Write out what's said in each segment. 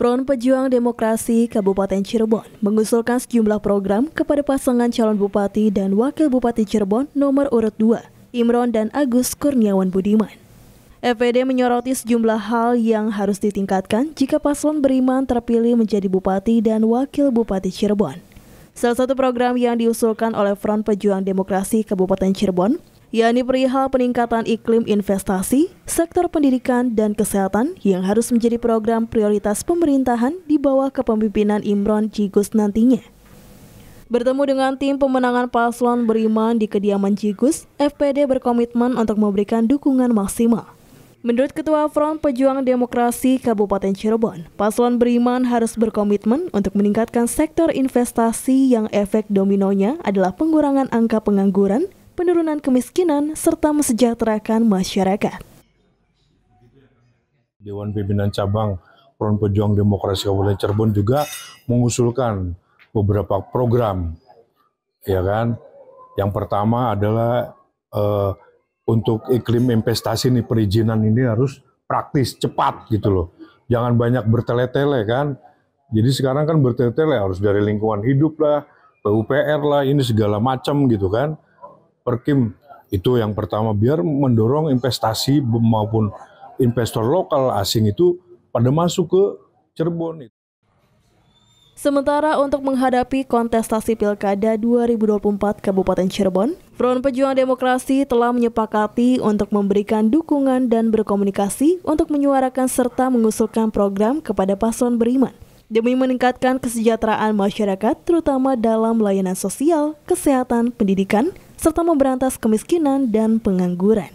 Front Pejuang Demokrasi Kabupaten Cirebon mengusulkan sejumlah program kepada pasangan calon bupati dan wakil bupati Cirebon nomor urut 2, Imron dan Agus Kurniawan Budiman. FPD menyoroti sejumlah hal yang harus ditingkatkan jika paslon beriman terpilih menjadi bupati dan wakil bupati Cirebon. Salah satu program yang diusulkan oleh Front Pejuang Demokrasi Kabupaten Cirebon yakni perihal peningkatan iklim investasi, sektor pendidikan dan kesehatan yang harus menjadi program prioritas pemerintahan di bawah kepemimpinan Imron Cigus nantinya. Bertemu dengan tim pemenangan paslon beriman di kediaman Cigus, FPD berkomitmen untuk memberikan dukungan maksimal. Menurut Ketua Front Pejuang Demokrasi Kabupaten Cirebon, paslon beriman harus berkomitmen untuk meningkatkan sektor investasi yang efek dominonya adalah pengurangan angka pengangguran, penurunan kemiskinan, serta mesejahterakan masyarakat. Dewan Pimpinan Cabang Front Pejuang Demokrasi Kabupaten Cirebon juga mengusulkan beberapa program, ya kan? Yang pertama adalah eh, untuk iklim investasi nih perizinan ini harus praktis, cepat gitu loh. Jangan banyak bertele-tele kan. Jadi sekarang kan bertele-tele harus dari lingkungan hidup lah, PUPR lah, ini segala macam gitu kan. Perkim itu yang pertama biar mendorong investasi maupun investor lokal asing itu pada masuk ke Cirebon. Sementara untuk menghadapi kontestasi Pilkada 2024 Kabupaten Cirebon, Front Pejuang Demokrasi telah menyepakati untuk memberikan dukungan dan berkomunikasi untuk menyuarakan serta mengusulkan program kepada paslon beriman demi meningkatkan kesejahteraan masyarakat terutama dalam layanan sosial, kesehatan, pendidikan, serta memberantas kemiskinan dan pengangguran.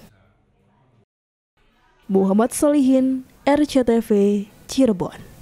Muhammad Solihin, RCTV, Cirebon.